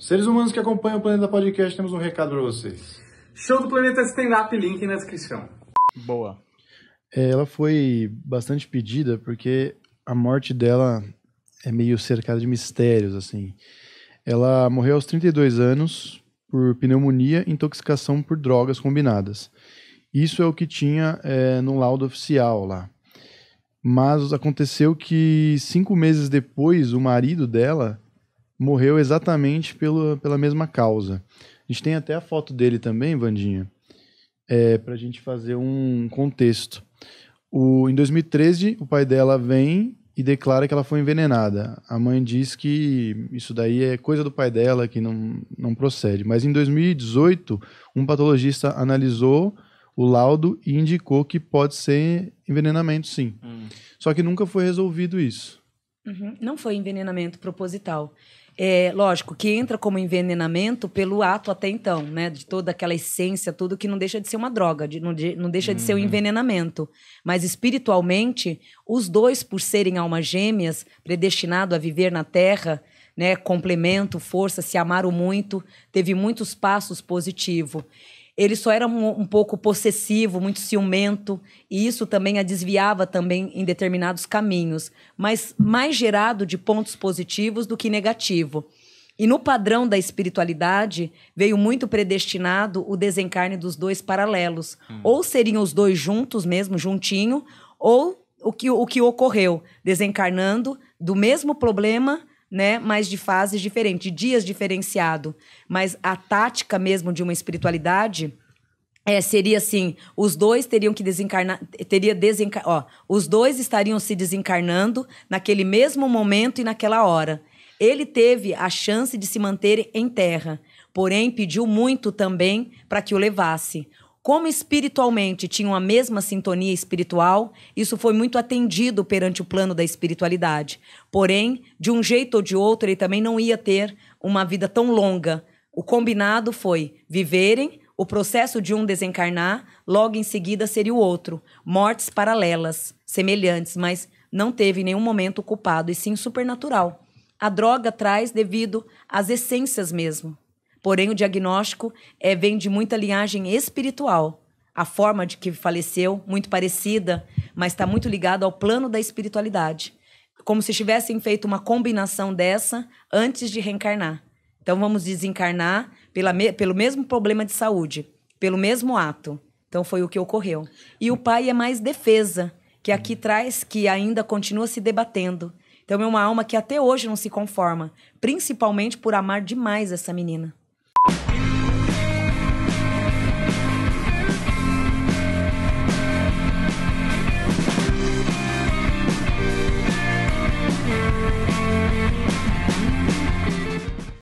Seres humanos que acompanham o Planeta Podcast, temos um recado para vocês. Show do Planeta Stand Up, link na descrição. Boa. É, ela foi bastante pedida porque a morte dela é meio cercada de mistérios, assim. Ela morreu aos 32 anos por pneumonia e intoxicação por drogas combinadas. Isso é o que tinha é, no laudo oficial lá. Mas aconteceu que cinco meses depois, o marido dela morreu exatamente pelo, pela mesma causa. A gente tem até a foto dele também, Vandinha, é, para a gente fazer um contexto. O, em 2013, o pai dela vem e declara que ela foi envenenada. A mãe diz que isso daí é coisa do pai dela, que não, não procede. Mas em 2018, um patologista analisou o laudo e indicou que pode ser envenenamento, sim. Hum. Só que nunca foi resolvido isso. Uhum. Não foi envenenamento proposital é, lógico, que entra como envenenamento pelo ato até então, né? De toda aquela essência, tudo que não deixa de ser uma droga, de, não, de, não deixa de uhum. ser um uhum. envenenamento. Mas espiritualmente, os dois, por serem almas gêmeas, predestinados a viver na Terra, né? Complemento, força, se amaram muito, teve muitos passos positivos. Ele só era um, um pouco possessivo, muito ciumento, e isso também a desviava também em determinados caminhos, mas mais gerado de pontos positivos do que negativo. E no padrão da espiritualidade, veio muito predestinado o desencarne dos dois paralelos. Hum. Ou seriam os dois juntos mesmo, juntinho, ou o que, o que ocorreu, desencarnando do mesmo problema né? Mas de fases diferentes, de dias diferenciado. Mas a tática mesmo de uma espiritualidade é, seria assim: os dois teriam que desencarnar, teria desenca ó, os dois estariam se desencarnando naquele mesmo momento e naquela hora. Ele teve a chance de se manter em terra, porém pediu muito também para que o levasse como espiritualmente tinham a mesma sintonia espiritual, isso foi muito atendido perante o plano da espiritualidade. Porém, de um jeito ou de outro, ele também não ia ter uma vida tão longa. O combinado foi viverem, o processo de um desencarnar, logo em seguida seria o outro. Mortes paralelas, semelhantes, mas não teve nenhum momento culpado, e sim supernatural. A droga traz devido às essências mesmo. Porém, o diagnóstico é, vem de muita linhagem espiritual. A forma de que faleceu, muito parecida, mas está muito ligado ao plano da espiritualidade. Como se tivessem feito uma combinação dessa antes de reencarnar. Então, vamos desencarnar pela me pelo mesmo problema de saúde, pelo mesmo ato. Então, foi o que ocorreu. E o pai é mais defesa, que é aqui traz que ainda continua se debatendo. Então, é uma alma que até hoje não se conforma, principalmente por amar demais essa menina.